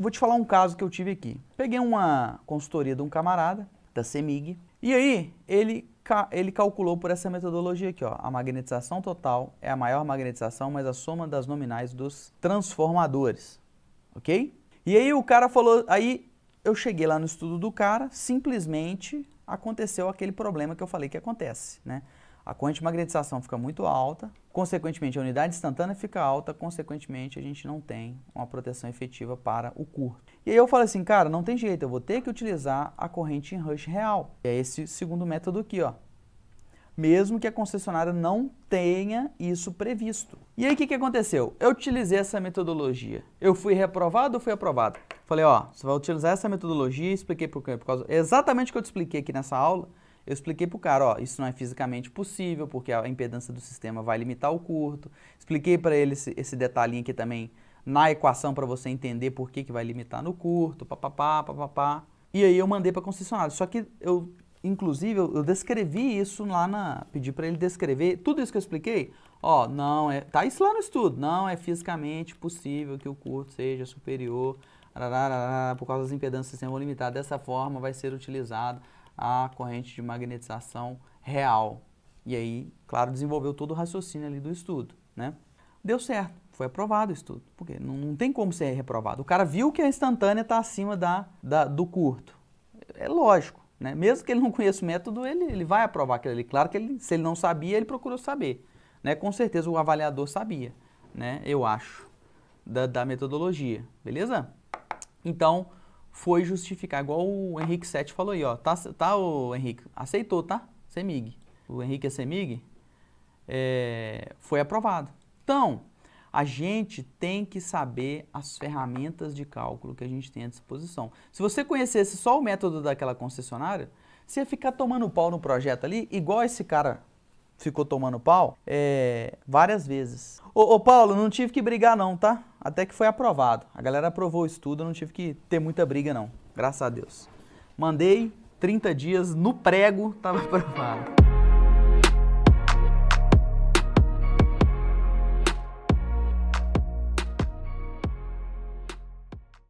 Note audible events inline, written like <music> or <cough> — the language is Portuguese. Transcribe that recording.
Vou te falar um caso que eu tive aqui. Peguei uma consultoria de um camarada, da CEMIG, e aí ele, ca ele calculou por essa metodologia aqui, ó. A magnetização total é a maior magnetização, mas a soma das nominais dos transformadores, ok? E aí o cara falou, aí eu cheguei lá no estudo do cara, simplesmente aconteceu aquele problema que eu falei que acontece, né? a corrente magnetização fica muito alta, consequentemente a unidade instantânea fica alta, consequentemente a gente não tem uma proteção efetiva para o curto. E aí eu falo assim, cara, não tem jeito, eu vou ter que utilizar a corrente em rush real. É esse segundo método aqui, ó. Mesmo que a concessionária não tenha isso previsto. E aí o que, que aconteceu? Eu utilizei essa metodologia. Eu fui reprovado ou fui aprovado? Falei, ó, você vai utilizar essa metodologia, expliquei por quê, por causa exatamente o que eu te expliquei aqui nessa aula, eu expliquei para o cara, ó, isso não é fisicamente possível, porque a impedância do sistema vai limitar o curto. Expliquei para ele esse, esse, detalhinho aqui também na equação para você entender por que, que vai limitar no curto, papapá, papapá. E aí eu mandei para concessionário. Só que eu, inclusive, eu, eu descrevi isso lá na... Pedi para ele descrever tudo isso que eu expliquei. Ó, não é... Tá isso lá no estudo. Não é fisicamente possível que o curto seja superior por causa das impedâncias do sistema limitado, dessa forma vai ser utilizado a corrente de magnetização real. E aí, claro, desenvolveu todo o raciocínio ali do estudo, né? Deu certo, foi aprovado o estudo, porque não, não tem como ser reprovado. O cara viu que a instantânea está acima da, da, do curto. É lógico, né? Mesmo que ele não conheça o método, ele, ele vai aprovar aquilo ali. Claro que ele, se ele não sabia, ele procurou saber, né? Com certeza o avaliador sabia, né? Eu acho, da, da metodologia, beleza? Então, foi justificar, igual o Henrique Sete falou aí, ó. Tá, tá o Henrique, aceitou, tá? CEMIG. O Henrique é CEMIG, é, foi aprovado. Então, a gente tem que saber as ferramentas de cálculo que a gente tem à disposição. Se você conhecesse só o método daquela concessionária, você ia ficar tomando pau no projeto ali, igual esse cara ficou tomando pau é, várias vezes. Ô, ô, Paulo, não tive que brigar não, tá? Até que foi aprovado. A galera aprovou o estudo, não tive que ter muita briga não. Graças a Deus. Mandei 30 dias no prego, tava <laughs> aprovado.